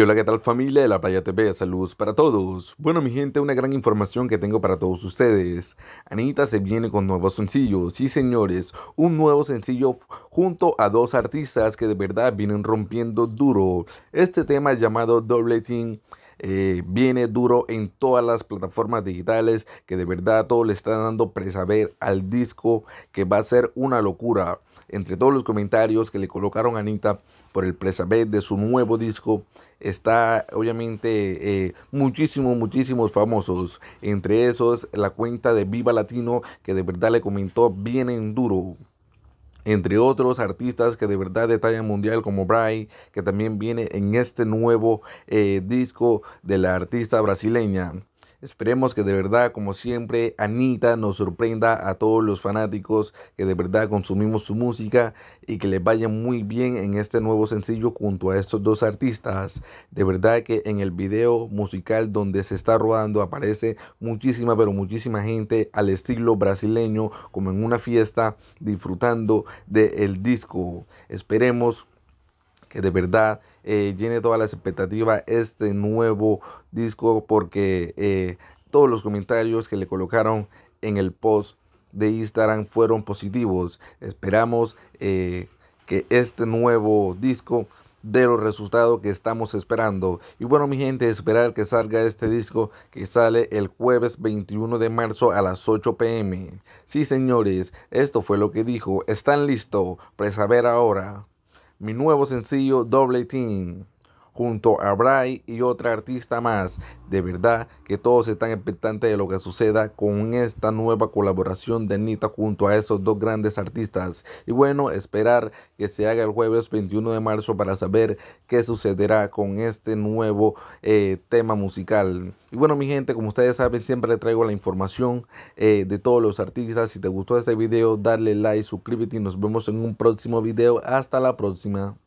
Hola, ¿qué tal familia de la Playa TV? Saludos para todos. Bueno, mi gente, una gran información que tengo para todos ustedes. Anita se viene con nuevos sencillos. Sí, señores, un nuevo sencillo junto a dos artistas que de verdad vienen rompiendo duro. Este tema llamado Doble Team eh, viene duro en todas las plataformas digitales, que de verdad todo le está dando presaber al disco, que va a ser una locura. Entre todos los comentarios que le colocaron a Anita por el presaber de su nuevo disco, está obviamente eh, muchísimos, muchísimos famosos. Entre esos, la cuenta de Viva Latino, que de verdad le comentó viene duro entre otros artistas que de verdad de talla mundial como Bray, que también viene en este nuevo eh, disco de la artista brasileña. Esperemos que de verdad, como siempre, Anita nos sorprenda a todos los fanáticos que de verdad consumimos su música y que le vaya muy bien en este nuevo sencillo junto a estos dos artistas. De verdad que en el video musical donde se está rodando aparece muchísima, pero muchísima gente al estilo brasileño, como en una fiesta, disfrutando del el disco. Esperemos que de verdad eh, llene todas las expectativas este nuevo disco porque eh, todos los comentarios que le colocaron en el post de Instagram fueron positivos. Esperamos eh, que este nuevo disco dé los resultados que estamos esperando. Y bueno, mi gente, esperar que salga este disco que sale el jueves 21 de marzo a las 8 pm. Sí, señores, esto fue lo que dijo. Están listos. para saber ahora mi nuevo sencillo Double Team junto a Bray y otra artista más. De verdad que todos están expectantes de lo que suceda con esta nueva colaboración de Nita junto a esos dos grandes artistas. Y bueno, esperar que se haga el jueves 21 de marzo para saber qué sucederá con este nuevo eh, tema musical. Y bueno, mi gente, como ustedes saben, siempre traigo la información eh, de todos los artistas. Si te gustó este video, dale like, suscríbete y nos vemos en un próximo video. Hasta la próxima.